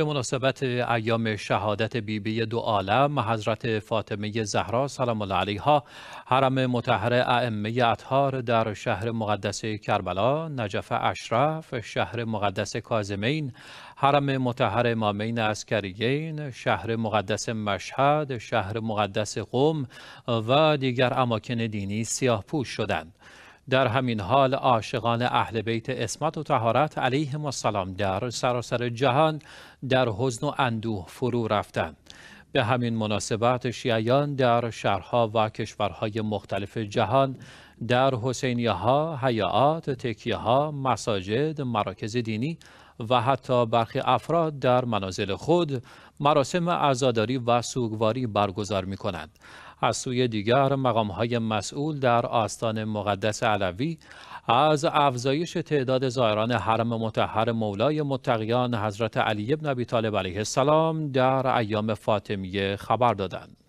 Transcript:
به مناسبت ایام شهادت بیبی دو عالم حضرت فاطمه زهرا سلام الله علیها حرم مطهر ائمه اطهار در شهر مقدس کربلا نجف اشرف شهر مقدس کازمین، حرم مطهر امامین عسکریین شهر مقدس مشهد شهر مقدس قم و دیگر اماکن دینی سیاه پوش شدند در همین حال عاشقان اهل بیت اسمت و تهارت علیهم السلام در سراسر جهان در حزن و اندوه فرو رفتند به همین مناسبت شیعیان در شهرها و کشورهای مختلف جهان در حسینیه ها، حیات، تکیه ها، مساجد، مراکز دینی و حتی برخی افراد در منازل خود مراسم عزاداری و سوگواری برگزار می کنند. از سوی دیگر مقام های مسئول در آستان مقدس علوی از افزایش تعداد زائران حرم متحر مولای متقیان حضرت علی بن ابی طالب علیه السلام در ایام فاطمیه خبر دادند.